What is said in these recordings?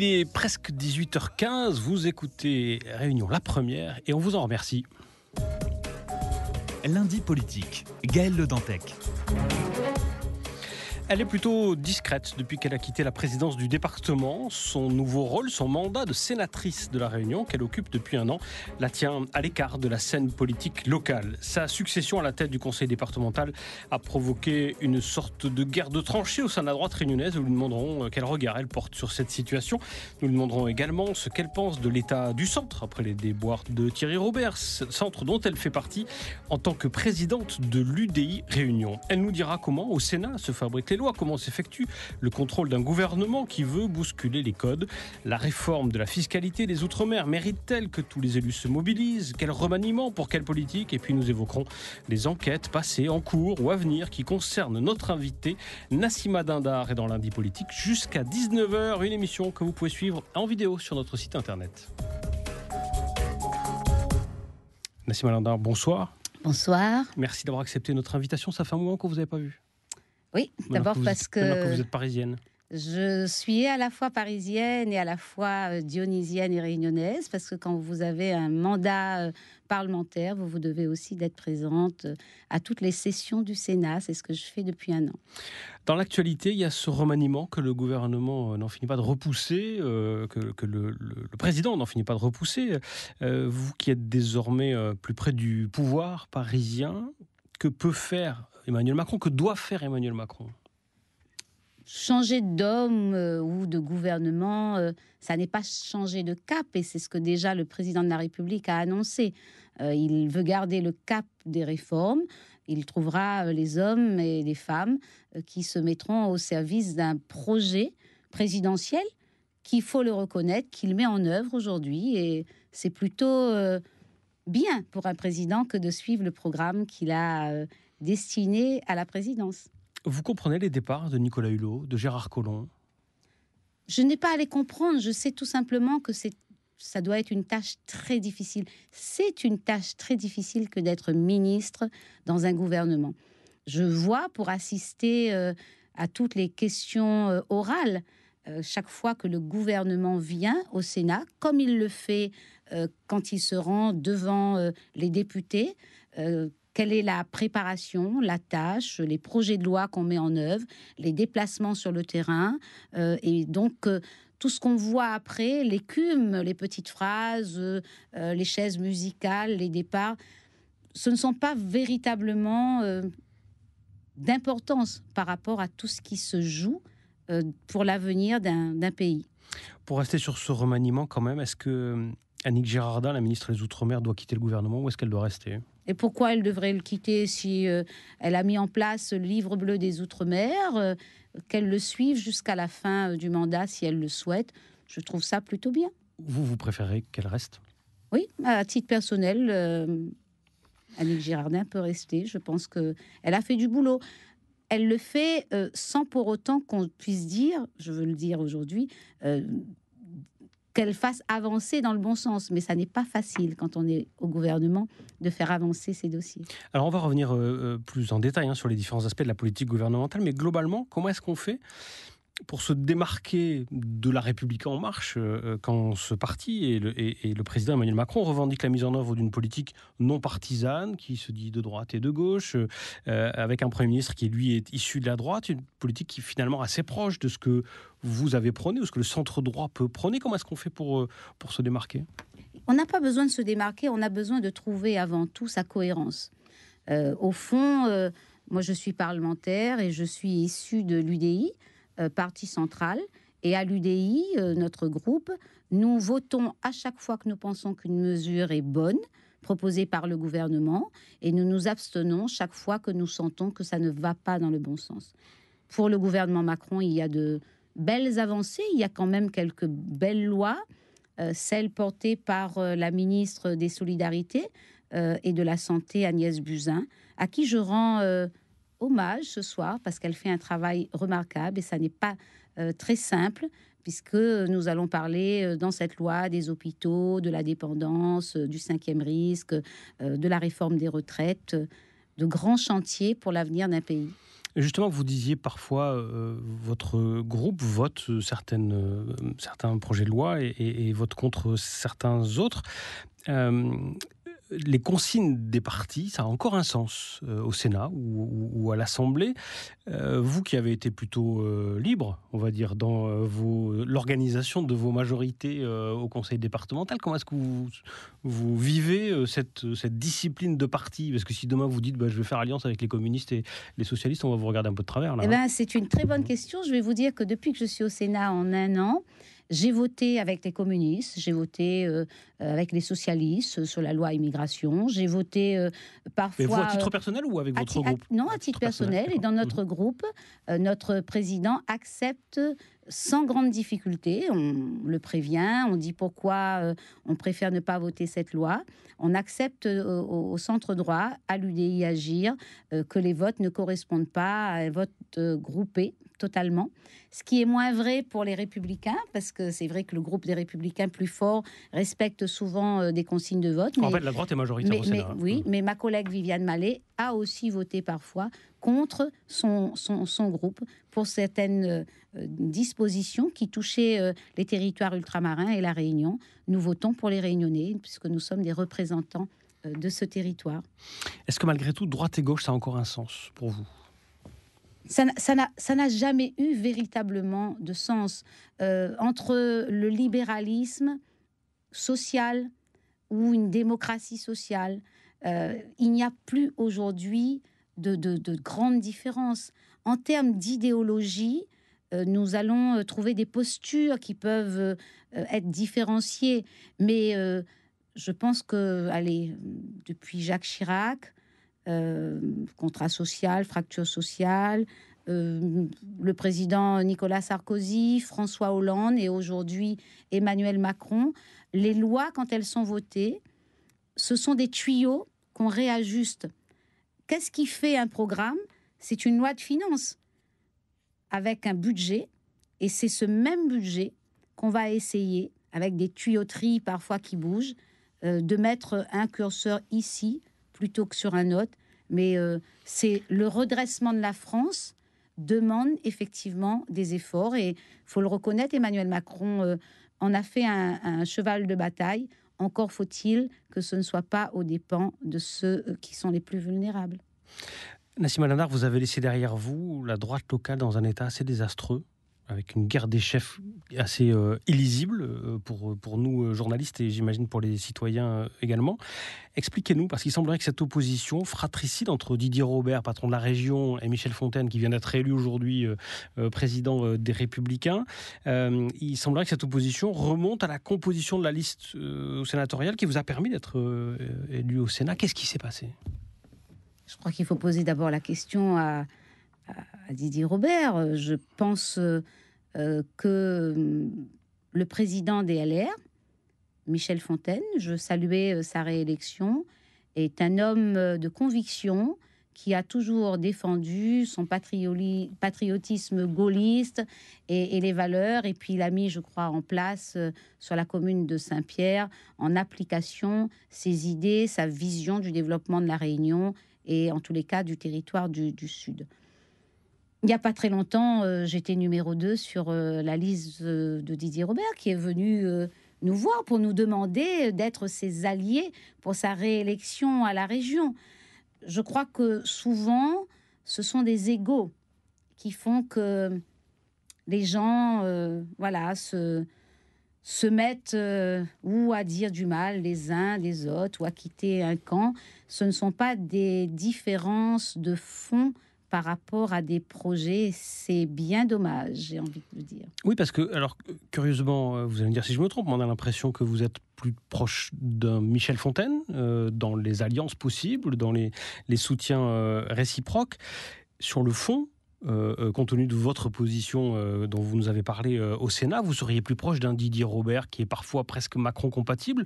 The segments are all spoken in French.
Il est presque 18h15, vous écoutez Réunion la première et on vous en remercie. Lundi politique, Gaël Le Dantec. Elle est plutôt discrète depuis qu'elle a quitté la présidence du département. Son nouveau rôle, son mandat de sénatrice de la Réunion qu'elle occupe depuis un an, la tient à l'écart de la scène politique locale. Sa succession à la tête du conseil départemental a provoqué une sorte de guerre de tranchées au sein de la droite réunionnaise. Nous lui demanderons euh, quel regard elle porte sur cette situation. Nous lui demanderons également ce qu'elle pense de l'état du centre après les déboires de Thierry Robert, centre dont elle fait partie en tant que présidente de l'UDI Réunion. Elle nous dira comment au Sénat se fabriquer comment s'effectue le contrôle d'un gouvernement qui veut bousculer les codes. La réforme de la fiscalité des Outre-mer mérite-t-elle que tous les élus se mobilisent Quel remaniement pour quelle politique Et puis nous évoquerons les enquêtes passées, en cours ou à venir qui concernent notre invité Nassima Dindar et dans lundi politique jusqu'à 19h, une émission que vous pouvez suivre en vidéo sur notre site internet. Nassima Dindar, bonsoir. Bonsoir. Merci d'avoir accepté notre invitation. Ça fait un moment que vous avait pas vu. Oui, d'abord parce que, vous êtes parisienne. Je suis à la fois parisienne et à la fois euh, dionysienne et réunionnaise, parce que quand vous avez un mandat euh, parlementaire, vous vous devez aussi d'être présente euh, à toutes les sessions du Sénat. C'est ce que je fais depuis un an. Dans l'actualité, il y a ce remaniement que le gouvernement n'en finit pas de repousser, que, le, président n'en finit pas de repousser. vous qui êtes désormais plus près du pouvoir parisien, que peut faire Emmanuel Macron Que doit faire Emmanuel Macron Changer d'homme euh, ou de gouvernement, euh, ça n'est pas changer de cap, et c'est ce que déjà le président de la République a annoncé. Euh, il veut garder le cap des réformes. Il trouvera les hommes et les femmes qui se mettront au service d'un projet présidentiel qu'il faut le reconnaître, qu'il met en œuvre aujourd'hui. Et c'est plutôt bien pour un président que de suivre le programme qu'il a destiné à la présidence. Vous comprenez les départs de Nicolas Hulot, de Gérard Collomb Je n'ai pas à les comprendre, je sais tout simplement que c'est ça doit être une tâche très difficile. C'est une tâche très difficile que d'être ministre dans un gouvernement. Je vois pour assister euh, à toutes les questions euh, orales euh, chaque fois que le gouvernement vient au Sénat, comme il le fait quand il se rend devant les députés, quelle est la préparation, la tâche, les projets de loi qu'on met en œuvre, les déplacements sur le terrain. Euh, et donc, euh, tout ce qu'on voit après, l'écume, les petites phrases, euh, les chaises musicales, les départs, ce ne sont pas véritablement d'importance par rapport à tout ce qui se joue pour l'avenir d'un pays. Pour rester sur ce remaniement quand même, est-ce que Annick Girardin, la ministre des Outre-mer, doit quitter le gouvernement ou est-ce qu'elle doit rester et pourquoi elle devrait le quitter si euh, elle a mis en place le livre bleu des Outre-mer, euh, qu'elle le suive jusqu'à la fin euh, du mandat si elle le souhaite Je trouve ça plutôt bien. Vous, vous préférez qu'elle reste Oui, à titre personnel, Anne Annick Girardin peut rester. Je pense qu'elle a fait du boulot. Elle le fait sans pour autant qu'on puisse dire, je veux le dire aujourd'hui, qu'elle fasse avancer dans le bon sens. Mais ça n'est pas facile quand on est au gouvernement de faire avancer ces dossiers. Alors on va revenir euh, euh, plus en détail hein, sur les différents aspects de la politique gouvernementale, mais globalement, comment est-ce qu'on fait pour se démarquer de la République en marche, euh, euh, quand ce parti et le, président Emmanuel Macron revendiquent la mise en œuvre d'une politique non partisane, qui se dit de droite et de gauche, euh, avec un Premier ministre qui, lui, est issu de la droite, une politique qui est finalement assez proche de ce que vous avez prôné ou ce que le centre droit peut prôner. Comment est-ce qu'on fait pour, pour se démarquer On n'a pas besoin de se démarquer, on a besoin de trouver avant tout sa cohérence. au fond, moi je suis parlementaire et je suis issu de l'UDI. Euh, parti central. Et à l'UDI, euh, notre groupe, nous votons à chaque fois que nous pensons qu'une mesure est bonne, proposée par le gouvernement, et nous nous abstenons chaque fois que nous sentons que ça ne va pas dans le bon sens. Pour le gouvernement Macron, il y a de belles avancées, il y a quand même quelques belles lois, euh, celles portées par la ministre des Solidarités et de la Santé, Agnès Buzyn, à qui je rends hommage ce soir parce qu'elle fait un travail remarquable et ça n'est pas euh, très simple puisque nous allons parler euh, dans cette loi des hôpitaux, de la dépendance, euh, du cinquième risque, de la réforme des retraites, de grands chantiers pour l'avenir d'un pays. Justement, vous disiez parfois, que votre groupe vote certaines, certains projets de loi et, vote contre certains autres les consignes des partis, ça a encore un sens euh, au Sénat ou, à l'Assemblée. Euh, vous qui avez été plutôt euh, libre, on va dire, dans l'organisation de vos majorités au Conseil départemental, comment est-ce que vous, vivez cette, discipline de parti Parce que si demain vous dites bah, je vais faire alliance avec les communistes et les socialistes, on va vous regarder un peu de travers. Hein. Eh ben, c'est une très bonne question. Je vais vous dire que depuis que je suis au Sénat en un an, j'ai voté avec les communistes, j'ai voté euh, euh, avec les socialistes euh, sur la loi immigration, j'ai voté parfois. Mais vous à titre personnel ou avec votre groupe Non, à titre personnel. Et dans notre groupe, notre président accepte sans grande difficulté. On le prévient, on dit pourquoi on préfère ne pas voter cette loi. On accepte au, centre droit, à l'UDI Agir, que les votes ne correspondent pas à un vote groupé, totalement. Ce qui est moins vrai pour les républicains, parce que c'est vrai que le groupe des républicains plus fort respecte souvent euh, des consignes de vote. En fait, la droite est majoritaire oui, mm. mais ma collègue Viviane Mallet a aussi voté parfois contre son, son, groupe pour certaines euh, dispositions qui touchaient euh, les territoires ultramarins et la Réunion. Nous votons pour les Réunionnais, puisque nous sommes des représentants de ce territoire. Est-ce que malgré tout, droite et gauche, ça a encore un sens pour vous ça n'a jamais eu véritablement de sens euh, entre le libéralisme social ou une démocratie sociale. Euh, il n'y a plus aujourd'hui de, grandes différences. En termes d'idéologie, euh, nous allons trouver des postures qui peuvent être différenciées, mais je pense que, allez, depuis Jacques Chirac, euh, contrat social, fracture sociale, euh, le président Nicolas Sarkozy, François Hollande et aujourd'hui Emmanuel Macron, les lois, quand elles sont votées, ce sont des tuyaux qu'on réajuste. Qu'est-ce qui fait un programme C'est une loi de finances avec un budget et c'est ce même budget qu'on va essayer, avec des tuyauteries parfois qui bougent, euh, de mettre un curseur ici, plutôt que sur un autre. Mais euh, c'est le redressement de la France demande effectivement des efforts et faut le reconnaître. Emmanuel Macron euh, en a fait un, un, cheval de bataille. Encore faut-il que ce ne soit pas aux dépens de ceux euh, qui sont les plus vulnérables. Nassim al vous avez laissé derrière vous la droite locale dans un état assez désastreux avec une guerre des chefs assez euh, illisible euh, pour, pour nous euh, journalistes et j'imagine pour les citoyens également. Expliquez-nous, parce qu'il semblerait que cette opposition fratricide entre Didier Robert, patron de la région, et Michel Fontaine, qui vient d'être élu aujourd'hui président des Républicains, il semblerait que cette opposition remonte à la composition de la liste sénatoriale qui vous a permis d'être élu au Sénat. Qu'est-ce qui s'est passé Je crois qu'il faut poser d'abord la question à à Didier Robert. Euh, je pense euh, euh, que hum, le président des LR, Michel Fontaine, je saluais sa réélection, est un homme de conviction qui a toujours défendu son patriotisme gaulliste et, les valeurs. Et puis il a mis, je crois, en place sur la commune de Saint-Pierre, en application, ses idées, sa vision du développement de la Réunion et en tous les cas du territoire du Sud. Il n'y a pas très longtemps, euh, j'étais numéro 2 sur euh, la liste euh, de Didier Robert, qui est venu nous voir pour nous demander d'être ses alliés pour sa réélection à la région. Je crois que souvent, ce sont des égaux qui font que les gens voilà, se, se mettent ou à dire du mal les uns des autres ou à quitter un camp. Ce ne sont pas des différences de fond par rapport à des projets, c'est bien dommage, j'ai envie de vous dire. Oui, parce que, alors, curieusement, euh, vous allez me dire si je me trompe, on a l'impression que vous êtes plus proche d'un Michel Fontaine euh, dans les alliances possibles, dans les, soutiens euh, réciproques. Sur le fond, compte tenu de votre position dont vous nous avez parlé au Sénat, vous seriez plus proche d'un Didier Robert qui est parfois presque Macron compatible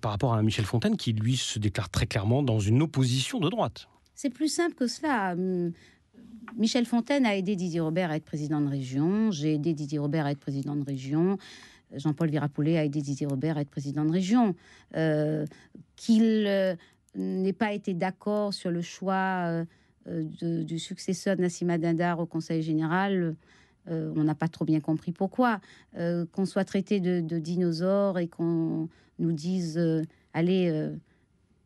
par rapport à un Michel Fontaine qui, lui, se déclare très clairement dans une opposition de droite. C'est plus simple que cela. Hum, Michel Fontaine a aidé Didier Robert à être président de région. J'ai aidé Didier Robert à être président de région. Jean-Paul Virapoulet a aidé Didier Robert à être président de région. Euh, qu'il euh, n'ait pas été d'accord sur le choix euh, du successeur de Nassima Dindar au Conseil général, on n'a pas trop bien compris pourquoi. qu'on soit traité de, de dinosaure et qu'on nous dise allez,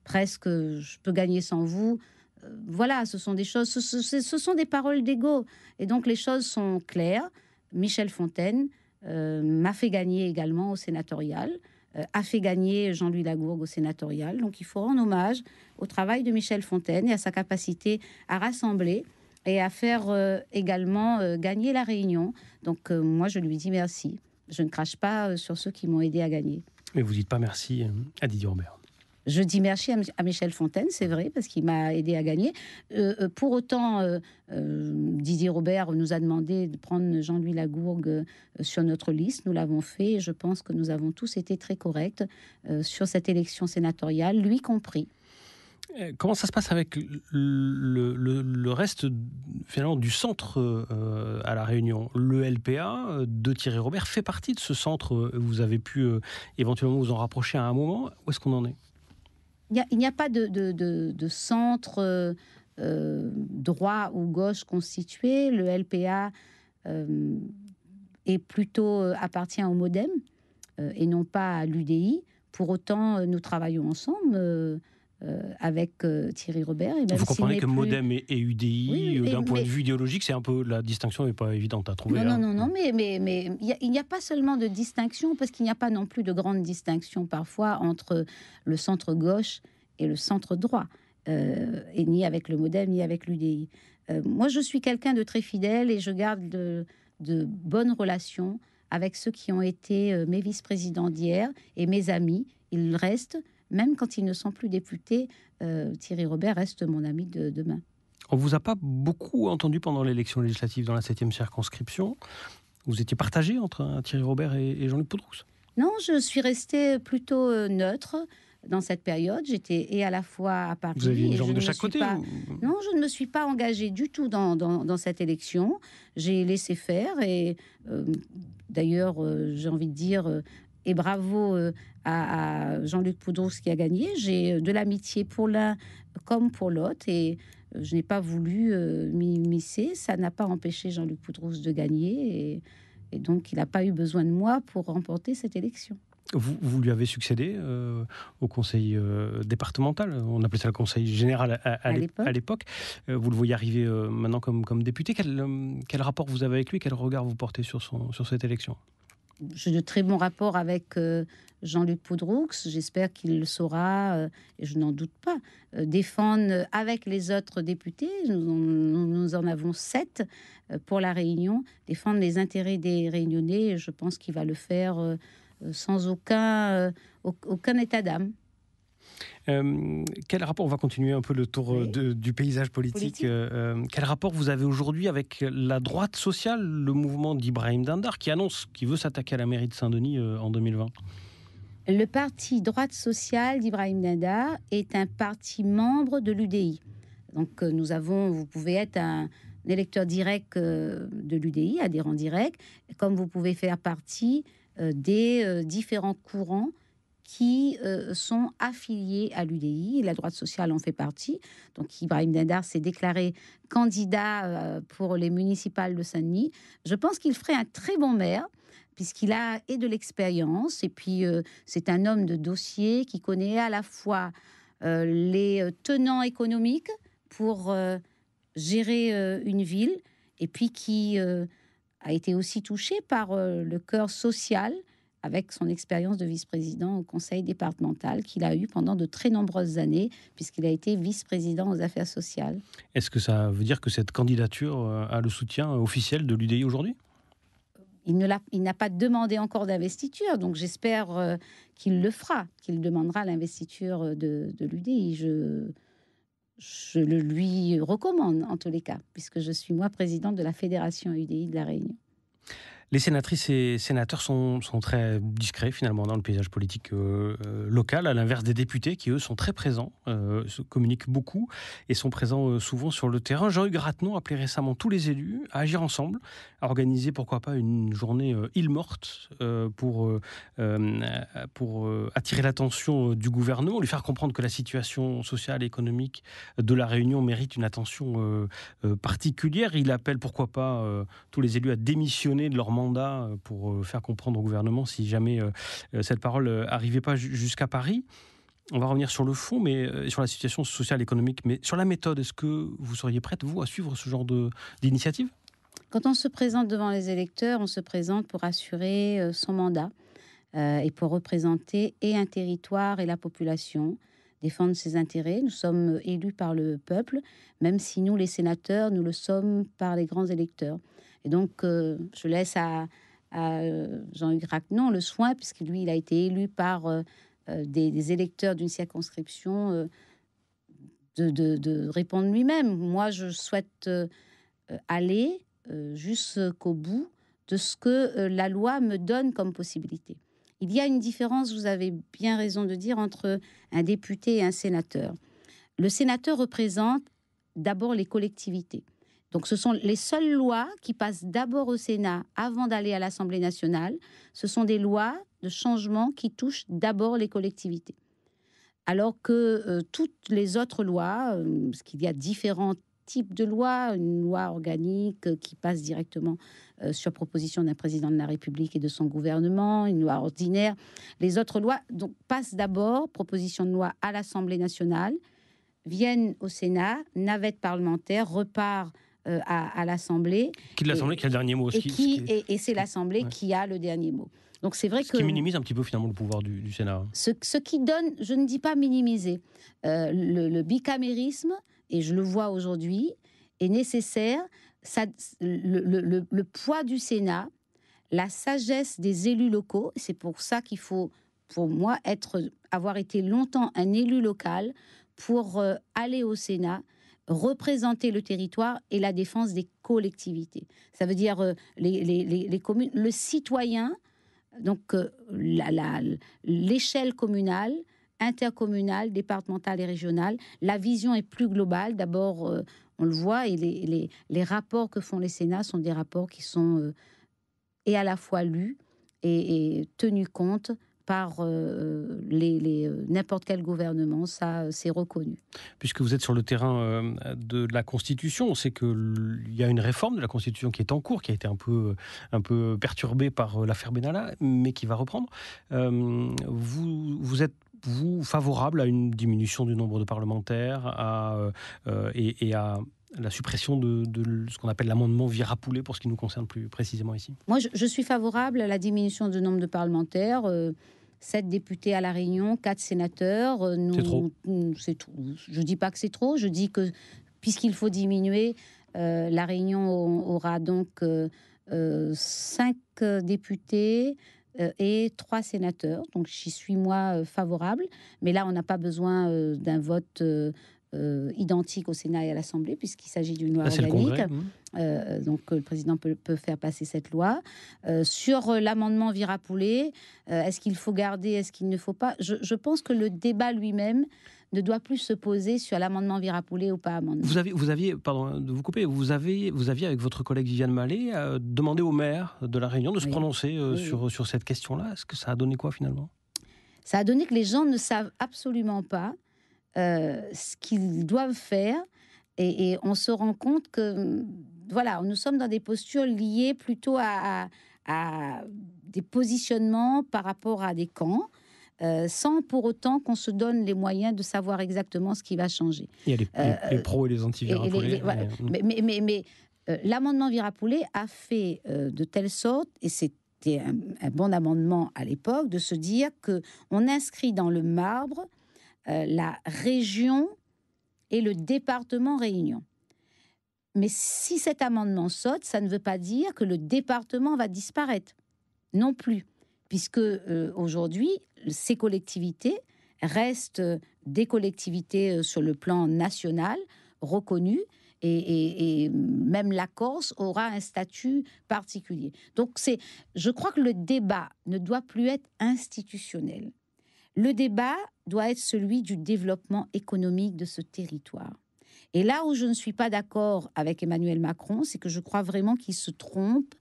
presque, je peux gagner sans vous. Euh, voilà, ce sont des choses, ce, sont des paroles d'ego. Et donc les choses sont claires. Michel Fontaine euh, m'a fait gagner également au sénatorial, euh, a fait gagner Jean-Louis Lagourgue au sénatorial. Donc il faut rendre hommage au travail de Michel Fontaine et à sa capacité à rassembler et à faire également gagner la réunion. Donc moi, je lui dis merci. Je ne crache pas sur ceux qui m'ont aidé à gagner. Mais vous dites pas merci à Didier Robert. Je dis merci à, Michel Fontaine, c'est vrai, parce qu'il m'a aidé à gagner. Euh, euh, pour autant, euh, Didier Robert nous a demandé de prendre Jean-Louis Lagourgue sur notre liste. Nous l'avons fait. Et je pense que nous avons tous été très corrects sur cette élection sénatoriale, lui compris. Comment ça se passe avec le, reste finalement du centre à la Réunion Le LPA de Thierry Robert fait partie de ce centre. Vous avez pu éventuellement vous en rapprocher à un moment. Où est-ce qu'on en est il n'y a, pas de, centre euh, euh, droit ou gauche constitué. Le LPA euh, plutôt euh, appartient au MoDem et non pas à l'UDI. Pour autant, nous travaillons ensemble euh, avec euh, Thierry Robert. Et Vous comprenez que Modem et, UDI, euh, d'un point de vue idéologique, c'est un peu la distinction n'est pas évidente à trouver. Non, non, hein. non, mais mais mais il n'y a, pas seulement de distinction parce qu'il n'y a pas non plus de grande distinction parfois entre le centre gauche et le centre droit. et ni avec le Modem ni avec l'UDI. moi, je suis quelqu'un de très fidèle et je garde de, de bonnes relations avec ceux qui ont été mes vice-présidents d'hier et mes amis. Ils restent même quand ils ne sont plus députés, euh, Thierry Robert reste mon ami de demain. On vous a pas beaucoup entendu pendant l'élection législative dans la 7e circonscription. Vous étiez partagé entre hein, Thierry Robert et, Jean-Luc Poudrousse Non, je suis restée plutôt euh, neutre dans cette période. J'étais et à la fois à Paris. Vous aviez une jambe de chaque côté Non, je ne me suis pas engagée du tout dans, cette élection. J'ai laissé faire et euh, d'ailleurs, j'ai envie de dire, et bravo euh, à, Jean-Luc Poudrousse qui a gagné. J'ai euh, de l'amitié pour l'un comme pour l'autre et euh, je n'ai pas voulu m'immiscer. Ça n'a pas empêché Jean-Luc Poudrousse de gagner et, donc il n'a pas eu besoin de moi pour remporter cette élection. Vous, vous, lui avez succédé au conseil départemental, on appelait ça le conseil général à, l'époque. vous le voyez arriver maintenant comme, comme député. Quel, quel, rapport vous avez avec lui Quel regard vous portez sur, son, sur cette élection j'ai de très bons rapports avec euh, Jean-Luc Poudroux. J'espère qu'il le saura, euh, et je n'en doute pas, euh, défendre avec les autres députés, nous en, avons sept pour la Réunion, défendre les intérêts des Réunionnais. je pense qu'il va le faire sans aucun, aucun état d'âme. Euh, quel rapport, on va continuer un peu le tour euh, du paysage politique. Euh, quel rapport vous avez aujourd'hui avec la droite sociale, le mouvement d'Ibrahim Dandar qui annonce qu'il veut s'attaquer à la mairie de Saint-Denis en 2020 Le parti droite sociale d'Ibrahim Dandar est un parti membre de l'UDI. Donc nous avons, vous pouvez être un électeur direct de l'UDI, adhérent direct, comme vous pouvez faire partie des différents courants qui euh, sont affiliés à l'UDI. La droite sociale en fait partie. Donc Ibrahim Dendar s'est déclaré candidat euh, pour les municipales de Saint-Denis. Je pense qu'il ferait un très bon maire puisqu'il a et de l'expérience, et puis euh, c'est un homme de dossier qui connaît à la fois les tenants économiques pour gérer une ville, et puis qui a été aussi touché par le cœur social avec son expérience de vice-président au conseil départemental qu'il a eu pendant de très nombreuses années, puisqu'il a été vice-président aux affaires sociales. Est-ce que ça veut dire que cette candidature euh, a le soutien euh, officiel de l'UDI aujourd'hui il, n'a pas demandé encore d'investiture, donc j'espère euh, qu'il le fera, qu'il demandera l'investiture de, l'UDI. Je, je le lui recommande en tous les cas, puisque je suis moi présidente de la Fédération UDI de la Réunion. Les sénatrices et sénateurs sont, très discrets finalement dans le paysage politique euh, euh, local, à l'inverse des députés qui, eux, sont très présents, euh, communiquent beaucoup et sont présents souvent sur le terrain. Jean-Hugues Ratenon appelé récemment tous les élus à agir ensemble, à organiser pourquoi pas une journée île morte pour, pour attirer l'attention du gouvernement, lui faire comprendre que la situation sociale et économique de la Réunion mérite une attention particulière. Il appelle pourquoi pas tous les élus à démissionner de leur mandat mandat euh, pour euh, faire comprendre au gouvernement si jamais euh, cette parole n'arrivait pas jusqu'à Paris. On va revenir sur le fond, mais sur la situation sociale, économique, mais sur la méthode, est-ce que vous seriez prête, vous, à suivre ce genre d'initiative Quand on se présente devant les électeurs, on se présente pour assurer son mandat et pour représenter et un territoire et la population défendre ses intérêts. Nous sommes élus par le peuple, même si nous, les sénateurs, nous le sommes par les grands électeurs. Et donc, euh, je laisse à, euh, Jean-Hugues Racnon le soin, puisque lui, il a été élu par euh, des, électeurs d'une circonscription, de, répondre lui-même. Moi, je souhaite aller jusqu'au bout de ce que la loi me donne comme possibilité. Il y a une différence, vous avez bien raison de dire, entre un député et un sénateur. Le sénateur représente d'abord les collectivités. Donc ce sont les seules lois qui passent d'abord au Sénat avant d'aller à l'Assemblée nationale. Ce sont des lois de changement qui touchent d'abord les collectivités. Alors que euh, toutes les autres lois, parce euh, qu'il y a différents types de lois, une loi organique euh, qui passe directement sur proposition d'un président de la République et de son gouvernement, une loi ordinaire, les autres lois passent d'abord, proposition de loi à l'Assemblée nationale, viennent au Sénat, navette parlementaire, repart euh, à, l'Assemblée. Qui de l'Assemblée qui a le dernier mot aussi. Et, c'est l'Assemblée qui a le dernier mot. Donc c'est vrai ce que. qui minimise un petit peu finalement le pouvoir du, Sénat. Ce, qui donne, je ne dis pas minimiser, euh, le, bicamérisme, et je le vois aujourd'hui, est nécessaire. le, poids du Sénat, la sagesse des élus locaux, c'est pour ça qu'il faut, pour moi, être, avoir été longtemps un élu local pour euh, aller au Sénat représenter le territoire et la défense des collectivités. Ça veut dire euh, les, communes, le citoyen, donc euh, la l'échelle communale, intercommunale, départementale et régionale. La vision est plus globale. D'abord, euh, on le voit, et les, rapports que font les Sénats sont des rapports qui sont et à la fois lus et, et tenus compte par euh, les, euh, n'importe quel gouvernement, ça euh, c'est reconnu. Puisque vous êtes sur le terrain de la Constitution, on sait qu'il y a une réforme de la Constitution qui est en cours, qui a été un peu, un peu perturbée par l'affaire Benalla, mais qui va reprendre. vous, vous êtes vous favorable à une diminution du nombre de parlementaires à, et à la suppression de, ce qu'on appelle l'amendement Virapoulet pour ce qui nous concerne plus précisément ici Moi, je, suis favorable à la diminution du nombre de parlementaires. Euh, sept 7 députés à La Réunion, quatre sénateurs. Euh, c'est trop. Je ne dis pas que c'est trop, je dis que puisqu'il faut diminuer, euh, La Réunion aura donc cinq députés, et trois sénateurs. Donc j'y suis moi favorable. Mais là, on n'a pas besoin d'un vote euh, identique au Sénat et à l'Assemblée, puisqu'il s'agit d'une loi ah, organique. Euh, donc le président peut, faire passer cette loi. Euh, sur l'amendement Virapoulet, est-ce qu'il faut garder, est-ce qu'il ne faut pas je, pense que le débat lui-même ne doit plus se poser sur l'amendement Virapoulet ou pas amendement. Vous, avez, vous aviez, pardon hein, de vous couper, vous, avez, vous aviez avec votre collègue Viviane Mallet demandé au maire de la Réunion de se prononcer Sur, sur cette question-là. Est-ce que ça a donné quoi finalement Ça a donné que les gens ne savent absolument pas euh, ce qu'ils doivent faire. Et, on se rend compte que, mm, voilà, nous sommes dans des postures liées plutôt à, des positionnements par rapport à des camps. Euh, sans pour autant qu'on se donne les moyens de savoir exactement ce qui va changer. Il y a les, euh, pros et les anti mm. mais, mais, mais, l'amendement Virapoulet a fait de telle sorte, et c'était un, un, bon amendement à l'époque, de se dire que on inscrit dans le marbre euh, la région et le département Réunion. Mais si cet amendement saute, ça ne veut pas dire que le département va disparaître non plus, puisque euh, aujourd'hui, ces collectivités restent euh, des collectivités sur le plan national reconnues. Et, même la Corse aura un statut particulier. Donc c'est, je crois que le débat ne doit plus être institutionnel. Le débat doit être celui du développement économique de ce territoire. Et là où je ne suis pas d'accord avec Emmanuel Macron, c'est que je crois vraiment qu'il se trompe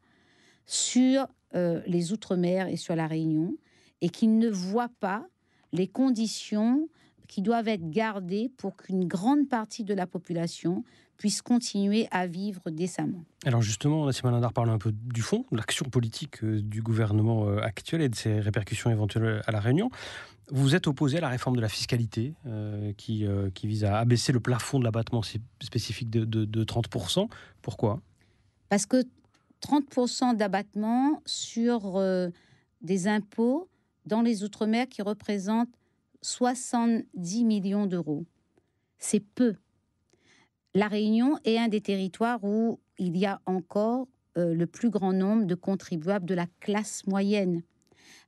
sur euh, les Outre-mer et sur la Réunion, et qu'il ne voit pas les conditions qui doivent être gardés pour qu'une grande partie de la population puisse continuer à vivre décemment. Alors justement, là, Malindar parle un peu du fond, de l'action politique euh, du gouvernement euh, actuel et de ses répercussions éventuelles à La Réunion. Vous êtes opposé à la réforme de la fiscalité euh, qui, qui, vise à abaisser le plafond de l'abattement spécifique de, 30%. Pourquoi Parce que 30% d'abattement sur des impôts dans les Outre-mer qui représentent 70 millions d'euros. C'est peu. La Réunion est un des territoires où il y a encore euh, le plus grand nombre de contribuables de la classe moyenne.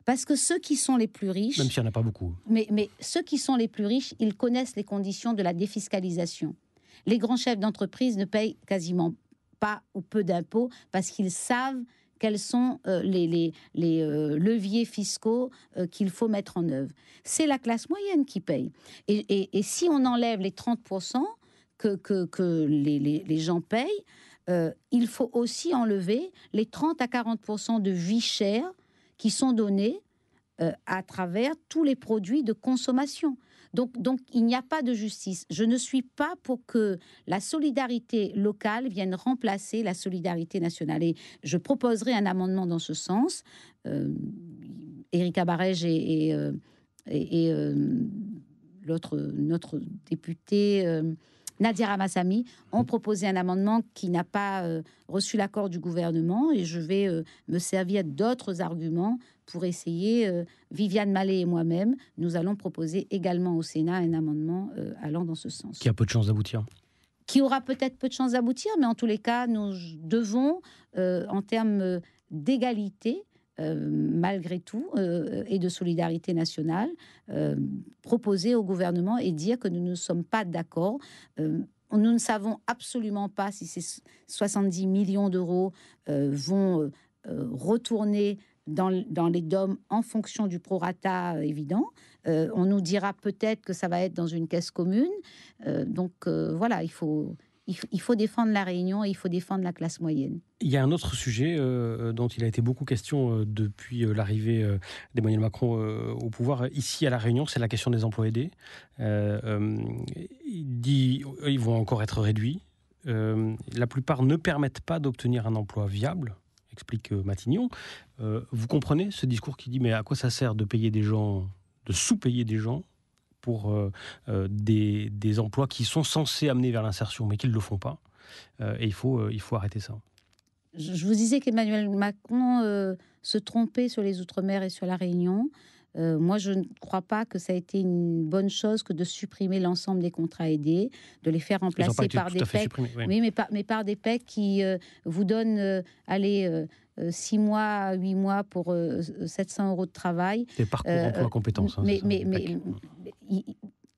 Parce que ceux qui sont les plus riches... Même s'il n'y en pas beaucoup. Mais, mais ceux qui sont les plus riches, ils connaissent les conditions de la défiscalisation. Les grands chefs d'entreprise ne payent quasiment pas ou peu d'impôts parce qu'ils savent quels sont euh, les, euh, leviers fiscaux euh, qu'il faut mettre en œuvre. C'est la classe moyenne qui paye. Et, si on enlève les 30% que, que, les, gens payent, il faut aussi enlever les 30 à 40% de vie chère qui sont donnés à travers tous les produits de consommation. Donc, il n'y a pas de justice. Je ne suis pas pour que la solidarité locale vienne remplacer la solidarité nationale. Et je proposerai un amendement dans ce sens. Euh, Erika et, euh, euh, notre député. Euh, Nadia Ramassami ont proposé un amendement qui n'a pas reçu l'accord du gouvernement et je vais me servir d'autres arguments pour essayer, euh, Viviane Mallet et moi-même, nous allons proposer également au Sénat un amendement euh, allant dans ce sens. Qui a peu de chances d'aboutir Qui aura peut-être peu de chances d'aboutir, mais en tous les cas, nous devons, euh, en termes d'égalité, malgré tout, et de solidarité nationale, proposer au gouvernement et dire que nous ne sommes pas d'accord nous ne savons absolument pas si ces 70 millions d'euros vont retourner dans, les DOM en fonction du prorata euh, évident. Euh, on nous dira peut-être que ça va être dans une caisse commune. Euh, donc voilà, il faut, il, faut défendre la Réunion et il faut défendre la classe moyenne. Il y a un autre sujet dont il a été beaucoup question depuis l'arrivée d'Emmanuel Macron au pouvoir ici à La Réunion, c'est la question des emplois aidés. ils vont encore être réduits. la plupart ne permettent pas d'obtenir un emploi viable explique euh, Matignon. Euh, vous comprenez ce discours qui dit mais à quoi ça sert de payer des gens, de sous-payer des gens pour euh, des, emplois qui sont censés amener vers l'insertion mais qui ne le font pas. et il faut, il faut arrêter ça. Je vous disais qu'Emmanuel Macron se trompait sur les Outre-mer et sur la Réunion. Euh, moi, je ne crois pas que ça a été une bonne chose que de supprimer l'ensemble des contrats aidés, de les faire remplacer par des PEC. mais, par, mais, par, des qui euh, vous donnent, euh, allez, 6 mois, 8 mois pour 700 euros de travail. Hein, c'est parcours compétences. mais, mais,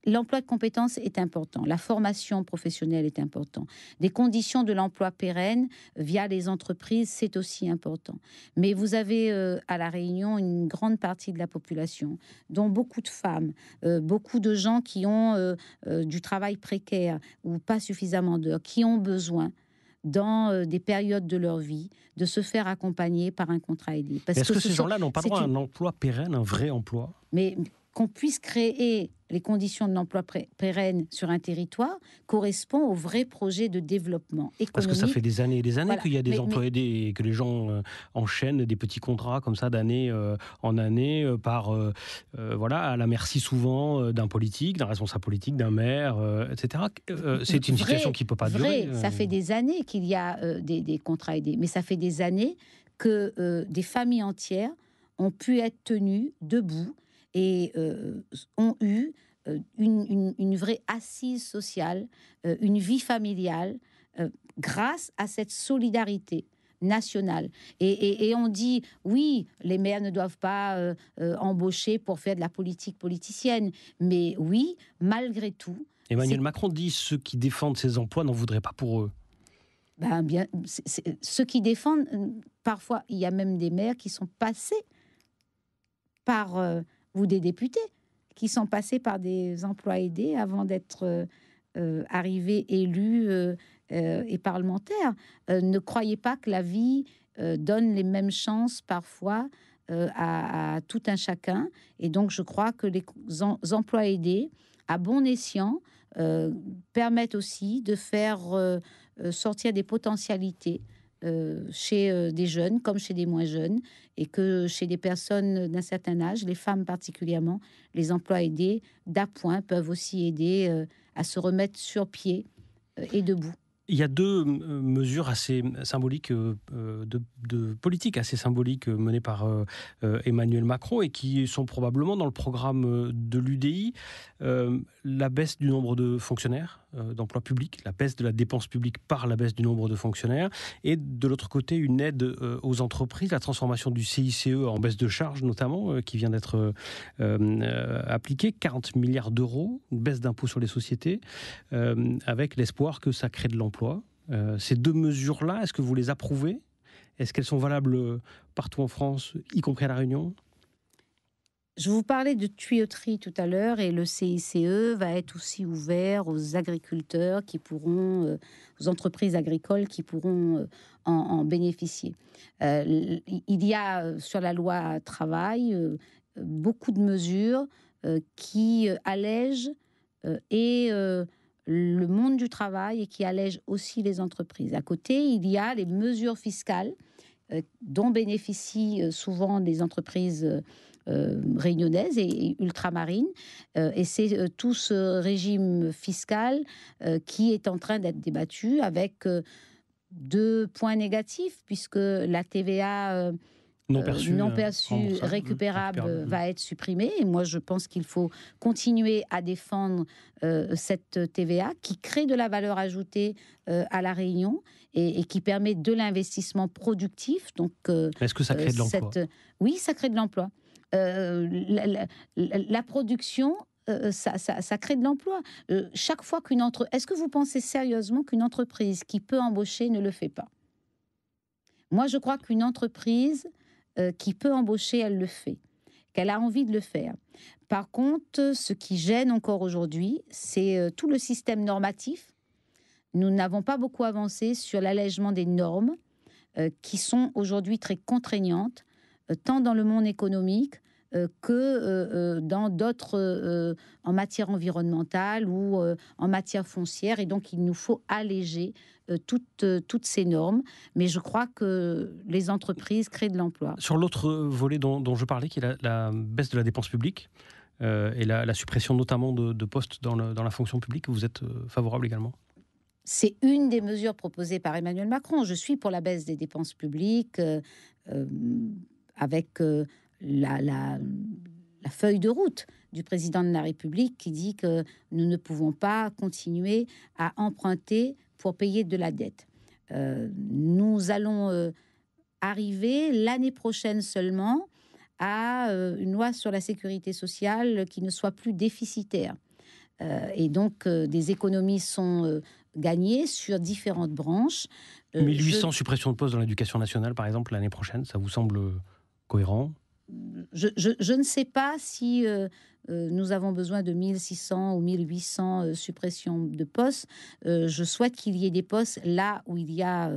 l'emploi de compétences est important, la formation professionnelle est importante, des conditions de l'emploi pérenne via les entreprises, c'est aussi important. Mais vous avez euh, à La Réunion une grande partie de la population, dont beaucoup de femmes, euh, beaucoup de gens qui ont euh, du travail précaire ou pas suffisamment d'heures, qui ont besoin dans des périodes de leur vie, de se faire accompagner par un contrat aidé. Parce Est-ce que, ces gens-là n'ont pas droit à un emploi pérenne, un vrai emploi Mais qu'on puisse créer les conditions de l'emploi pérenne sur un territoire correspondent au vrai projet de développement économique. Parce que ça fait des années et des années qu'il y a des emplois aidés et que les gens euh, enchaînent des petits contrats comme ça d'année euh, en année euh, par voilà à la merci souvent d'un politique, d'un responsable politique, d'un maire, etc. c'est une situation qui ne peut pas durer. Ça fait des années qu'il y a des, des, contrats aidés, mais ça fait des années que des familles entières ont pu être tenues debout et ont eu une, une, vraie assise sociale, une vie familiale, grâce à cette solidarité nationale. Et, et, on dit, oui, les maires ne doivent pas embaucher pour faire de la politique politicienne, mais oui, malgré tout. Emmanuel Macron dit, ceux qui défendent ces emplois n'en voudraient pas pour eux. Ben bien, ceux qui défendent, parfois, il y a même des maires qui sont passés par ou des députés qui sont passés par des emplois aidés avant d'être euh, euh, arrivés élus euh, et parlementaires. ne croyez pas que la vie donne les mêmes chances parfois à, tout un chacun. Et donc, je crois que les emplois aidés, à bon escient, permettent aussi de faire sortir des potentialités euh, chez euh, des jeunes comme chez des moins jeunes, et que chez des personnes d'un certain âge, les femmes particulièrement, les emplois aidés d'appoint peuvent aussi aider euh, à se remettre sur pied et debout. Il y a deux euh, mesures assez symboliques, euh, euh, de, politique assez symboliques menées par Emmanuel Macron et qui sont probablement dans le programme de l'UDI. la baisse du nombre de fonctionnaires d'emploi public, la baisse de la dépense publique par la baisse du nombre de fonctionnaires, et de l'autre côté une aide aux entreprises, la transformation du CICE en baisse de charges notamment, qui vient d'être appliquée, 40 milliards d'euros, une baisse d'impôts sur les sociétés, avec l'espoir que ça crée de l'emploi euh, ces deux mesures-là, est-ce que vous les approuvez Est-ce qu'elles sont valables euh, partout en France, y compris à La Réunion je vous parlais de tuyauterie tout à l'heure et le CICE va être aussi ouvert aux agriculteurs qui pourront, euh, aux entreprises agricoles qui pourront en, bénéficier. il y a sur la loi travail beaucoup de mesures qui allègent et le monde du travail et qui allège aussi les entreprises. À côté, il y a les mesures fiscales euh, dont bénéficient euh, souvent des entreprises euh, réunionnaises et, ultramarines. et c'est tout ce régime fiscal qui est en train d'être débattu avec deux points négatifs, puisque la TVA non euh, perçu, euh, récupérable, euh, va être supprimé. Et moi, je pense qu'il faut continuer à défendre cette TVA qui crée de la valeur ajoutée à La Réunion et, qui permet de l'investissement productif. Donc, est-ce que ça crée de l'emploi Oui, ça crée de l'emploi. la, production, ça, ça, crée de l'emploi. chaque fois qu'une entre... Est-ce que vous pensez sérieusement qu'une entreprise qui peut embaucher ne le fait pas Moi, je crois qu'une entreprise euh, qui peut embaucher, elle le fait, qu'elle a envie de le faire. Par contre, ce qui gêne encore aujourd'hui, c'est euh, tout le système normatif. Nous n'avons pas beaucoup avancé sur l'allègement des normes euh, qui sont aujourd'hui très contraignantes, tant dans le monde économique euh, que euh, euh, dans d'autres, en matière environnementale ou en matière foncière. Et donc, il nous faut alléger toutes, toutes ces normes. Mais je crois que les entreprises créent de l'emploi. Sur l'autre volet dont, je parlais, qui est la, baisse de la dépense publique, et la, suppression notamment de, postes dans, la fonction publique, vous êtes favorable également c'est une des mesures proposées par Emmanuel Macron. Je suis pour la baisse des dépenses publiques avec la, feuille de route du président de la République qui dit que nous ne pouvons pas continuer à emprunter pour payer de la dette. Euh, nous allons euh, arriver l'année prochaine seulement à euh, une loi sur la sécurité sociale qui ne soit plus déficitaire. et donc des économies sont gagnées sur différentes branches. 1800 suppressions de postes dans l'éducation nationale, par exemple, l'année prochaine, ça vous semble cohérent je, ne sais pas si euh, euh, nous avons besoin de 1600 ou 1800 euh, suppressions de postes. je souhaite qu'il y ait des postes là où il y a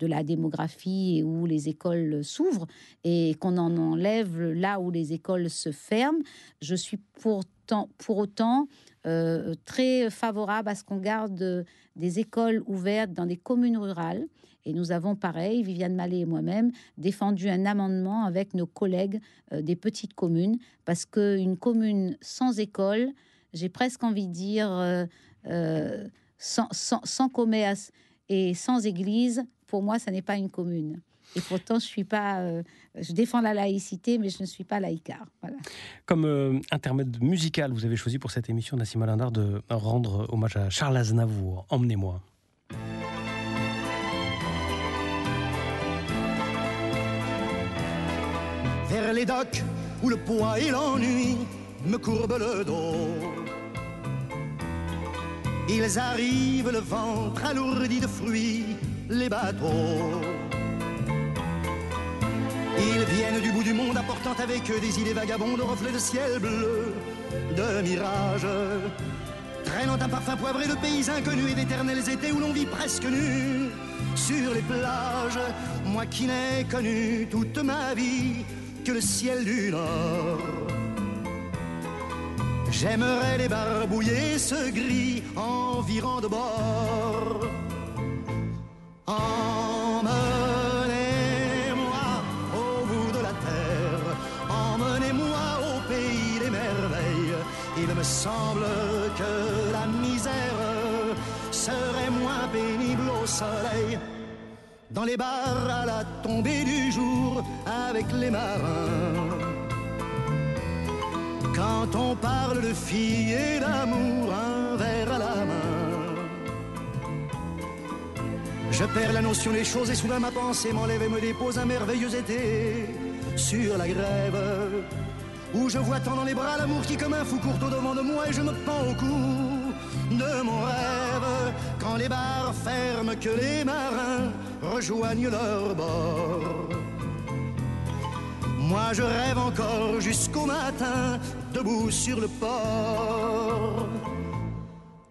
de la démographie et où les écoles s'ouvrent et qu'on en enlève là où les écoles se ferment. Je suis pourtant, pour autant très favorable à ce qu'on garde des écoles ouvertes dans des communes rurales. Et nous avons, pareil, Viviane Mallet et moi-même, défendu un amendement avec nos collègues euh, des petites communes, parce qu'une commune sans école, j'ai presque envie de dire, euh, euh, sans, commerce et sans église, pour moi, ça n'est pas une commune. Et pourtant, je suis pas. je défends la laïcité, mais je ne suis pas laïcard. Voilà. Comme intermède musical, vous avez choisi pour cette émission, Nassim Alindar, de rendre hommage à Charles Aznavour. Emmenez-moi. les docks où le poids et l'ennui me courbent le dos. Ils arrivent le ventre alourdi de fruits, les bateaux. Ils viennent du bout du monde apportant avec eux des idées vagabondes Reflets de ciel bleu, de mirages. Traînant un parfum poivré de pays inconnus et d'éternels étés où l'on vit presque nu sur les plages. Moi qui n'ai connu toute ma vie que le ciel du nord. J'aimerais les barbouiller ce gris environ de bord. Emmenez-moi au bout de la terre, emmenez-moi au pays des merveilles. Il me semble que la misère serait moins pénible au sol dans les bars à la tombée du jour avec les marins. Quand on parle de filles et d'amour, un verre à la main. Je perds la notion des choses et soudain ma pensée m'enlève et me dépose un merveilleux été sur la grève. Où je vois tant dans les bras l'amour qui comme un fou court au devant de moi et je me pends au cou de mon rêve les barres ferment, que les marins rejoignent leur bord. Moi je rêve encore jusqu'au matin, debout sur le port.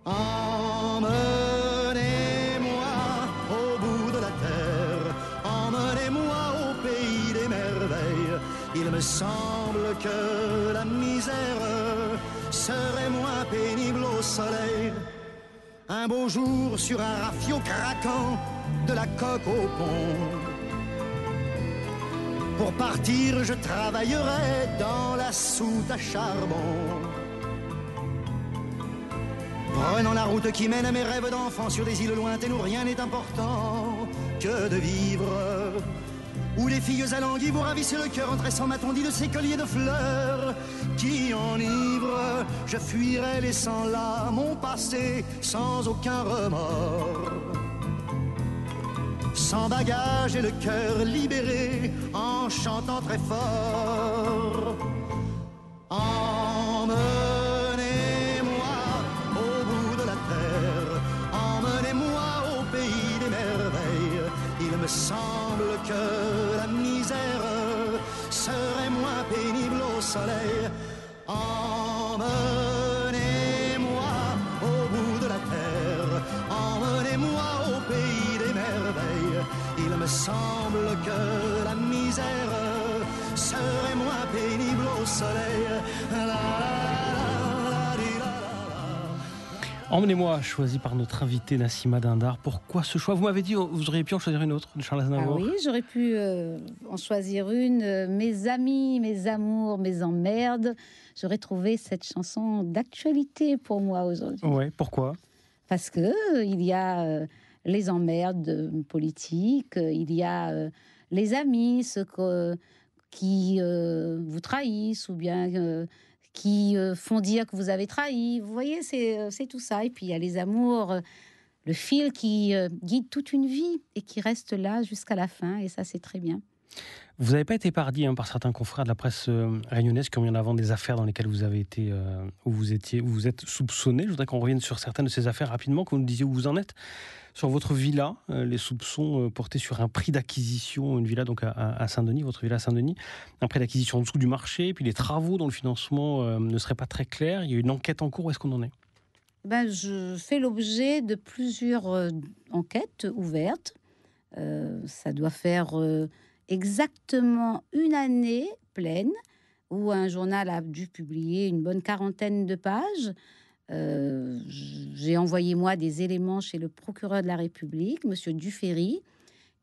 Emmenez-moi au bout de la terre, emmenez-moi au pays des merveilles. Il me semble que la misère serait moins pénible au soleil un beau jour sur un rafio craquant de la coque au pont. Pour partir, je travaillerai dans la soute à charbon. Prenant la route qui mène à mes rêves d'enfant sur des îles lointaines où rien n'est important que de vivre où les filles alanguies vous ravissez le cœur en tressant ma dit de ces colliers de fleurs qui enivrent. Je fuirai laissant là mon passé sans aucun remords. Sans bagage et le cœur libéré en chantant très fort. En me Il me semble que la misère serait moins pénible au soleil. Emmenez-moi au bout de la terre, emmenez-moi au pays des merveilles. Il me semble que la misère serait moins pénible au soleil. Emmenez-moi, choisi par notre invité Nassima Dindar. Pourquoi ce choix Vous m'avez dit, oh, vous auriez pu en choisir une autre de Charles Aznavour. Ah oui, j'aurais pu euh, en choisir une. Euh, mes amis, mes amours, mes emmerdes. J'aurais trouvé cette chanson d'actualité pour moi aujourd'hui. Oui, pourquoi Parce que euh, il y a les emmerdes politiques, il y a les amis, ceux qui vous trahissent ou bien qui euh, font dire que vous avez trahi. Vous voyez, euh, c'est tout ça. Et puis il y a les amours, euh, le fil qui guide toute une vie et qui reste là jusqu'à la fin. Et ça, c'est très bien. Vous n'avez pas été pardi hein, par certains confrères de la presse euh, réunionnaise qui ont mis en avant des affaires dans lesquelles vous avez été, euh, où vous étiez, où vous êtes soupçonné. Je voudrais qu'on revienne sur certaines de ces affaires rapidement, que vous nous disiez où vous en êtes. Sur votre villa, euh, les soupçons portés sur un prix d'acquisition, une villa donc à, Saint-Denis, votre villa à Saint-Denis, un prix d'acquisition en dessous du marché, puis les travaux dont le financement ne serait pas très clair. Il y a une enquête en cours. Où est-ce qu'on en est ben, je fais l'objet de plusieurs enquêtes ouvertes. ça doit faire exactement une année pleine où un journal a dû publier une bonne quarantaine de pages. Euh, j'ai envoyé moi des éléments chez le procureur de la République, Monsieur Duferry,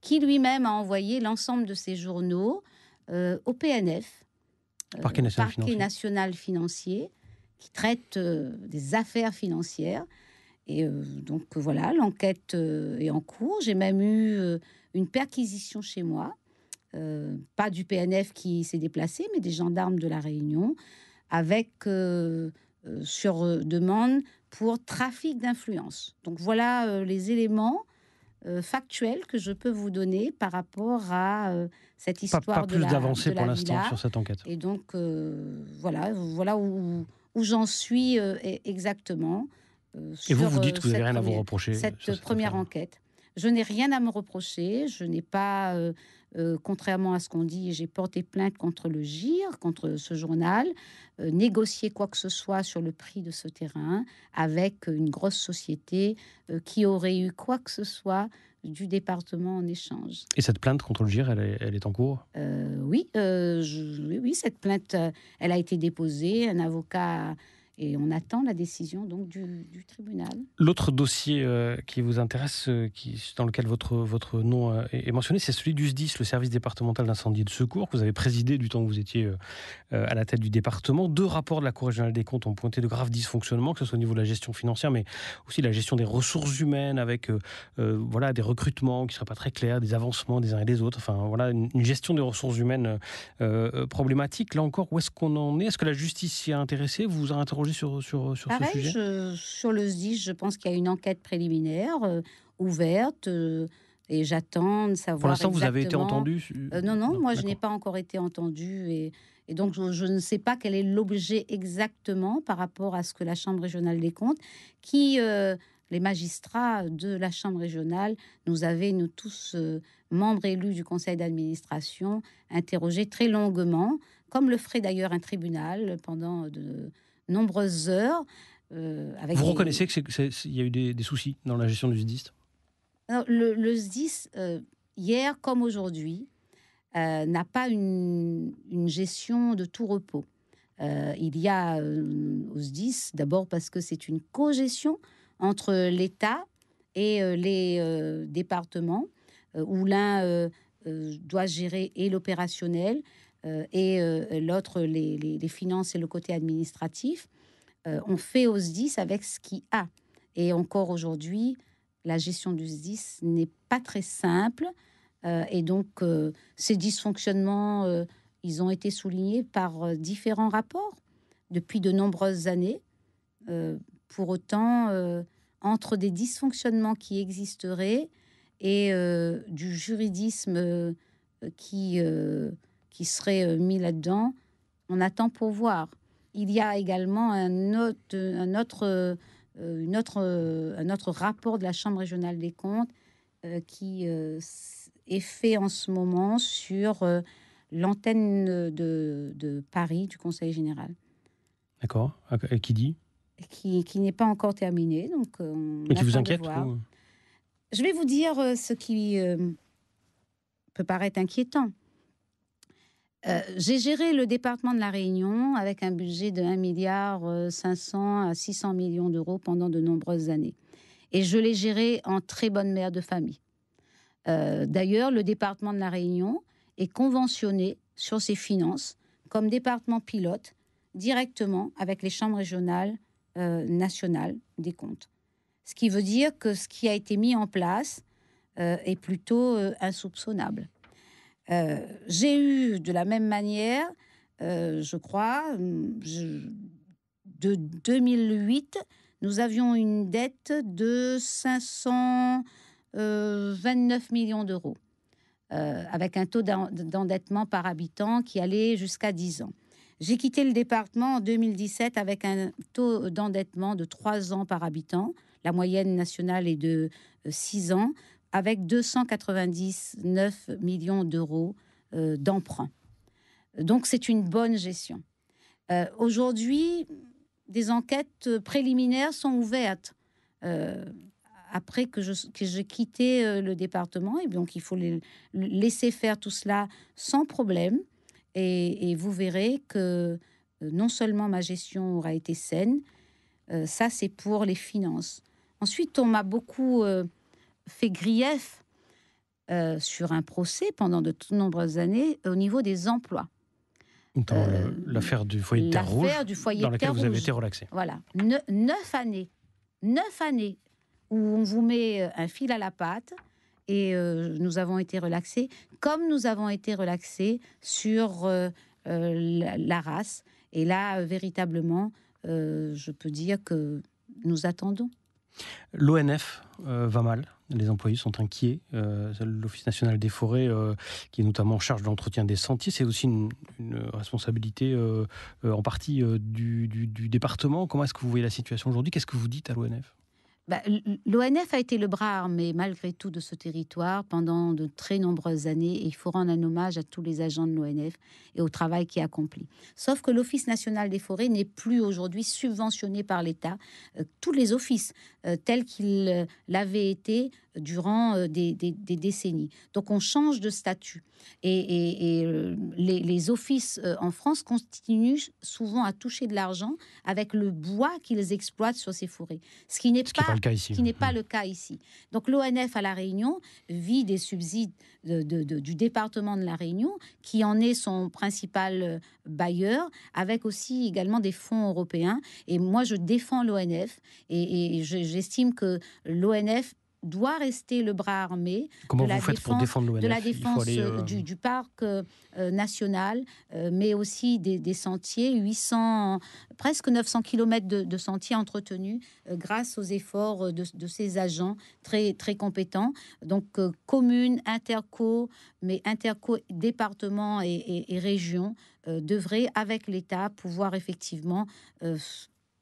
qui lui-même a envoyé l'ensemble de ses journaux euh, au PNF, euh, Parquet, national, financier. qui traite des affaires financières. Et donc voilà, l'enquête est en cours. J'ai même eu une perquisition chez moi euh, pas du PNF qui s'est déplacé, mais des gendarmes de la Réunion, avec euh, euh, sur demande pour trafic d'influence. Donc voilà les éléments factuels que je peux vous donner par rapport à cette histoire pas, pas plus d'avancée pour l'instant sur cette enquête. Et donc voilà, voilà où, j'en suis exactement. et vous, vous dites que vous n'avez rien à vous reprocher Cette, première enquête. Je n'ai rien à me reprocher, je n'ai pas euh, contrairement à ce qu'on dit, j'ai porté plainte contre le GIR, contre ce journal, négocier euh, négocié quoi que ce soit sur le prix de ce terrain avec une grosse société euh, qui aurait eu quoi que ce soit du département en échange. Et cette plainte contre le GIR, elle est, en cours oui, je, oui, cette plainte, elle a été déposée. Un avocat et on attend la décision donc du, tribunal. L'autre dossier euh, qui vous intéresse, euh, qui, dans lequel votre, votre nom euh, est mentionné, c'est celui du SDIS, le service départemental d'incendie et de secours, que vous avez présidé du temps que vous étiez à la tête du département. Deux rapports de la Cour régionale des comptes ont pointé de graves dysfonctionnements, que ce soit au niveau de la gestion financière, mais aussi la gestion des ressources humaines, avec voilà, des recrutements qui ne seraient pas très clairs, des avancements des uns et des autres. Enfin, voilà, une, gestion des ressources humaines problématique. Là encore, où est-ce qu'on en est Est-ce que la justice s'y a intéressée Vous vous a sur, sur, sur ce sujet Sur le SDIS, je pense qu'il y a une enquête préliminaire euh, ouverte euh, et j'attends de savoir. Pour l'instant, vous avez été entendu euh, non, non, moi je n'ai pas encore été entendu et, donc je, ne sais pas quel est l'objet exactement par rapport à ce que la Chambre régionale des comptes, qui les magistrats de la Chambre régionale nous avaient, nous tous, membres élus du conseil d'administration, interrogés très longuement, comme le ferait d'ailleurs un tribunal pendant de, nombreuses heures. Euh, Vous reconnaissez qu'il y a eu des, soucis dans la gestion du SDIS le, le, SDIS, euh, hier comme aujourd'hui, euh, n'a pas une, une, gestion de tout repos. il y a au SDIS, d'abord parce que c'est une co-gestion entre l'État et les départements, où l'un doit gérer et l'opérationnel, euh, et euh, l'autre les, finances et le côté administratif. Euh, on fait au SDIS avec ce qu'il a. Et encore aujourd'hui, la gestion du SDIS n'est pas très simple. et donc, ces dysfonctionnements, ils ont été soulignés par différents rapports depuis de nombreuses années. pour autant, entre des dysfonctionnements qui existeraient et du juridisme qui qui euh, mis là-dedans. On attend pour voir. Il y a également un autre, euh, un autre, euh, une autre, un autre rapport de la Chambre régionale des comptes qui est fait en ce moment sur l'antenne de, Paris du Conseil général. D'accord. Et qui dit Qui, qui n'est pas encore terminé. Donc Mais qui vous inquiète Je vais vous dire ce qui peut paraître inquiétant. Euh, j'ai géré le département de la Réunion avec un budget de 1 milliard 500 euh, à 600 millions d'euros pendant de nombreuses années. Et je l'ai géré en très bonne mère de famille. Euh, d'ailleurs, le département de la Réunion est conventionné sur ses finances comme département pilote directement avec les chambres régionales nationales des comptes. Ce qui veut dire que ce qui a été mis en place est plutôt insoupçonnable. Euh, j'ai eu de la même manière, euh, je crois, mm, de 2008, nous avions une dette de 529 euh, millions d'euros, avec un taux d'endettement par habitant qui allait jusqu'à 10 ans. J'ai quitté le département en 2017 avec un taux d'endettement de 3 ans par habitant. La moyenne nationale est de 6 ans avec 299 millions d'euros euh, d'emprunt, Donc c'est une bonne gestion. Euh, aujourd'hui, des enquêtes préliminaires sont ouvertes. Euh, après que j'ai quitté le département, et donc il faut les, laisser faire tout cela sans problème. Et, et, vous verrez que non seulement ma gestion aura été saine, ça c'est pour les finances. Ensuite, on m'a beaucoup fait grief euh, sur un procès pendant de nombreuses années au niveau des emplois. Dans euh, l'affaire du foyer de terre du foyer dans laquelle vous avez été relaxé. Voilà, neuf années, neuf années où on vous met euh, un fil à la patte et nous avons été relaxés, comme nous avons été relaxés sur la, race. Et là, véritablement, je peux dire que nous attendons. L'ONF euh, va mal. Les employés sont inquiets. Euh, L'Office national des forêts, euh, qui est notamment en charge de l'entretien des sentiers, c'est aussi une, responsabilité en partie du, du, département. Comment est-ce que vous voyez la situation aujourd'hui Qu'est-ce que vous dites à l'ONF bah, L'ONF a été le bras armé malgré tout de ce territoire pendant de très nombreuses années et il faut rendre un hommage à tous les agents de l'ONF et au travail qui est accompli. Sauf que l'Office national des forêts n'est plus aujourd'hui subventionné par l'État. Euh, tous les offices euh, tels qu'ils euh, l'avaient été durant euh, des, décennies. Donc on change de statut. Et, euh, les, offices euh, en France continuent souvent à toucher de l'argent avec le bois qu'ils exploitent sur ces forêts, ce qui n'est pas, le cas ici. qui n'est pas mm. le cas ici. Donc l'ONF à La Réunion vit des subsides du département de La Réunion, qui en est son principal bailleur, avec aussi également des fonds européens. Et moi, je défends l'ONF et j'estime que l'ONF doit rester le bras armé de la défense, euh, euh, du, parc euh, national, mais aussi des, sentiers, 800, presque 900 km de, sentiers entretenus grâce aux efforts de, ces agents très, très compétents. Donc communes, interco, mais interco départements et, et régions devraient, avec l'État, pouvoir effectivement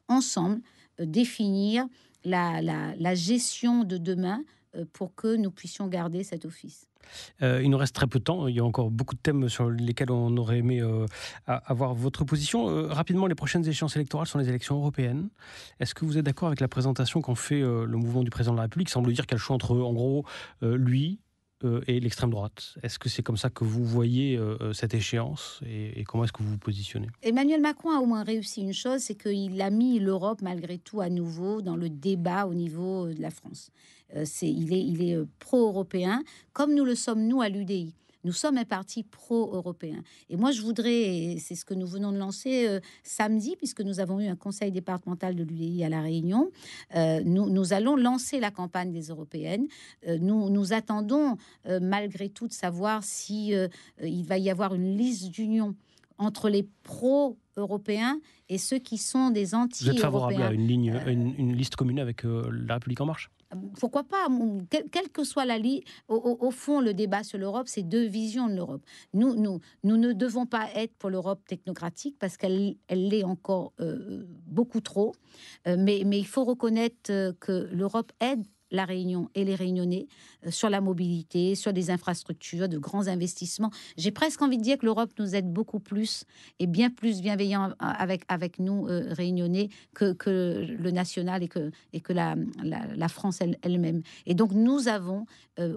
ensemble définir la, la, gestion de demain euh, pour que nous puissions garder cet office. Euh, il nous reste très peu de temps. Il y a encore beaucoup de thèmes sur lesquels on aurait aimé euh, avoir votre position. rapidement, les prochaines échéances électorales sont les élections européennes. Est-ce que vous êtes d'accord avec la présentation qu'en fait le mouvement du président de la République Il semble dire qu'elle choix entre, en gros, lui, euh, et l'extrême droite. Est-ce que c'est comme ça que vous voyez euh, euh, cette échéance et, comment est-ce que vous vous positionnez Emmanuel Macron a au moins réussi une chose, c'est qu'il a mis l'Europe malgré tout à nouveau dans le débat au niveau de la France. c'est, il est, il est pro-européen, comme nous le sommes nous à l'UDI. Nous sommes un parti pro-européen. Et moi, je voudrais, c'est ce que nous venons de lancer euh, samedi, puisque nous avons eu un conseil départemental de l'UDI à La Réunion, euh, nous, allons lancer la campagne des Européennes. Euh, nous, nous attendons, malgré tout, de savoir si il va y avoir une liste d'union entre les pro-européens et ceux qui sont des anti-européens. Vous êtes favorable à une, ligne, euh, une, liste commune avec euh, La République En Marche pourquoi pas quelle, que soit la liste, au, fond, le débat sur l'Europe, c'est deux visions de l'Europe. Nous, nous, nous ne devons pas être pour l'Europe technocratique parce qu'elle elle l'est encore euh, beaucoup trop. mais, mais il faut reconnaître que l'Europe aide la Réunion et les Réunionnais euh, sur la mobilité, sur des infrastructures, de grands investissements. J'ai presque envie de dire que l'Europe nous aide beaucoup plus et bien plus bienveillant euh, avec, avec nous, euh, Réunionnais, que, que, le national et que, et que la, la, France elle-même. et donc, nous avons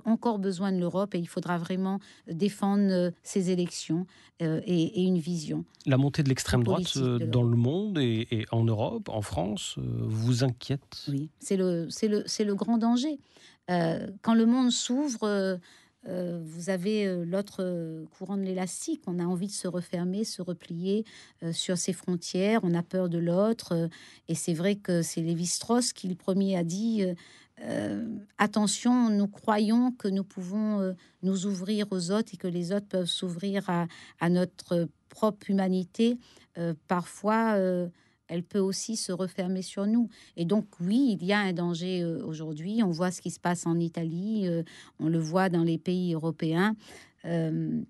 encore besoin de l'Europe et il faudra vraiment défendre ces élections et, une vision. La montée de l'extrême droite dans le monde et, en Europe, en France, vous inquiète Oui, c'est le, le, le grand danger. Euh, quand le monde s'ouvre, euh, euh, vous avez l'autre courant de l'élastique. On a envie de se refermer, se replier sur ses frontières. On a peur de l'autre. et c'est vrai que c'est Lévi-Strauss qui, le premier, a dit attention, nous croyons que nous pouvons nous ouvrir aux autres et que les autres peuvent s'ouvrir à, notre propre humanité, euh, parfois elle peut aussi se refermer sur nous. Et donc, oui, il y a un danger euh, aujourd'hui. On voit ce qui se passe en Italie, euh, on le voit dans les pays européens. Euh,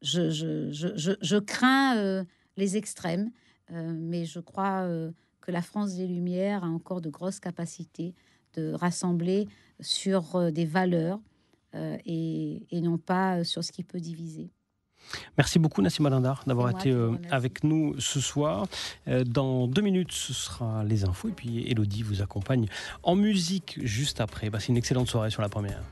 je, crains les extrêmes, mais je crois que la France des Lumières a encore de grosses capacités de rassembler sur des valeurs et non pas sur ce qui peut diviser. Merci beaucoup Nassim Alandar d'avoir été euh, avec nous ce soir. Euh, dans deux minutes, ce sera les infos et puis Elodie vous accompagne en musique juste après. C'est une excellente soirée sur la première.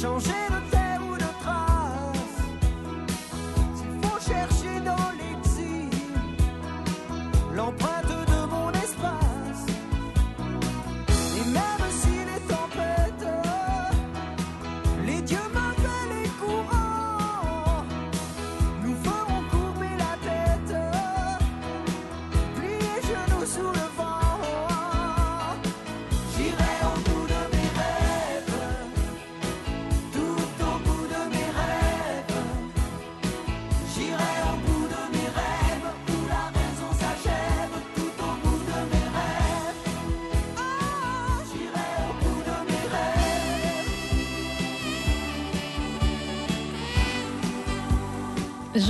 changer de tête.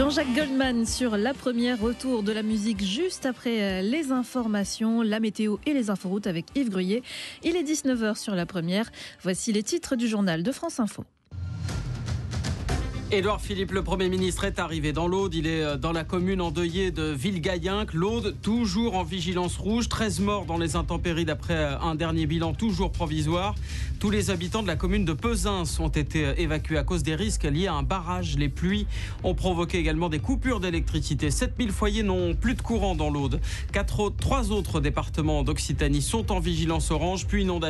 Jean-Jacques Goldman sur la première retour de la musique juste après euh, les informations, la météo et les inforoutes avec Yves Gruyer. Il est 19h sur la première. Voici les titres du journal de France Info. Édouard Philippe, le Premier ministre, est arrivé dans l'Aude. Il est euh, dans la commune endeuillée de Villegaillinck. L'Aude, toujours en vigilance rouge. 13 morts dans les intempéries d'après euh, un dernier bilan, toujours provisoire. Tous les habitants de la commune de Pesins ont été euh, évacués à cause des risques liés à un barrage. Les pluies ont provoqué également des coupures d'électricité. 7000 foyers n'ont plus de courant dans l'Aude. trois autres départements d'Occitanie sont en vigilance orange, puis